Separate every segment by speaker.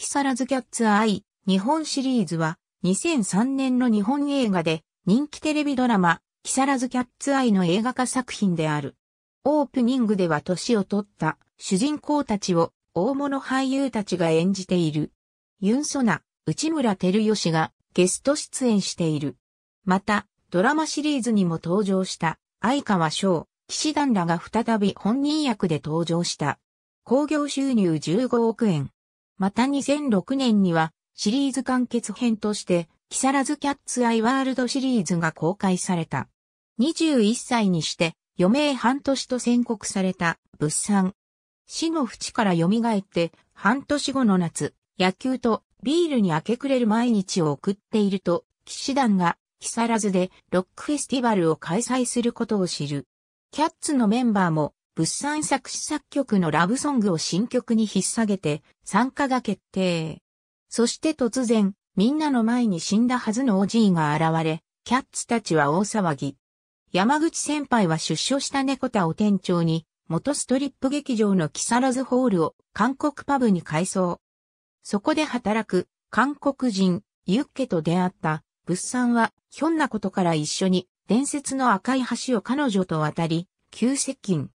Speaker 1: 木更津キャッツアイ日本シリーズは2003年の日本映画で人気テレビドラマ木更津キャッツアイの映画化作品である。オープニングでは年を取った主人公たちを大物俳優たちが演じている。ユンソナ、内村照義がゲスト出演している。また、ドラマシリーズにも登場した相川翔、岸団らが再び本人役で登場した。興行収入15億円。また2006年にはシリーズ完結編として、木更津キャッツアイワールドシリーズが公開された。21歳にして、余命半年と宣告された、物産。死の淵から蘇って、半年後の夏、野球とビールに明け暮れる毎日を送っていると、騎士団が、木更津でロックフェスティバルを開催することを知る。キャッツのメンバーも、物産作詞作曲のラブソングを新曲に引っ提げて参加が決定。そして突然、みんなの前に死んだはずのおじいが現れ、キャッツたちは大騒ぎ。山口先輩は出所した猫田を店長に、元ストリップ劇場の木更津ホールを韓国パブに改装。そこで働く韓国人ユッケと出会った物産はひょんなことから一緒に伝説の赤い橋を彼女と渡り、急接近。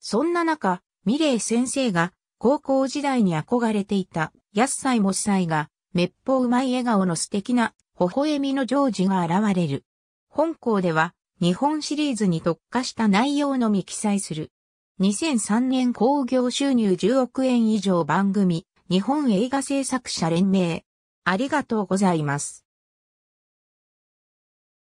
Speaker 1: そんな中、ミレー先生が高校時代に憧れていた安西も祭が滅法うまい笑顔の素敵な微笑みのジョージが現れる。本校では日本シリーズに特化した内容のみ記載する。2003年興行収入10億円以上番組日本映画制作者連盟。ありがとうございます。